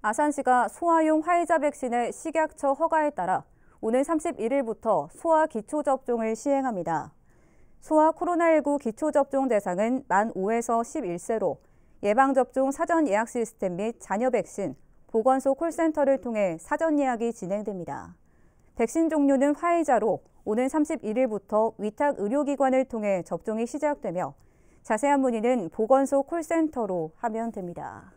아산시가 소아용 화이자 백신의 식약처 허가에 따라 오늘 31일부터 소아 기초접종을 시행합니다. 소아 코로나19 기초접종 대상은 만 5에서 11세로 예방접종 사전 예약 시스템 및 잔여 백신, 보건소 콜센터를 통해 사전 예약이 진행됩니다. 백신 종류는 화이자로 오는 31일부터 위탁 의료기관을 통해 접종이 시작되며 자세한 문의는 보건소 콜센터로 하면 됩니다.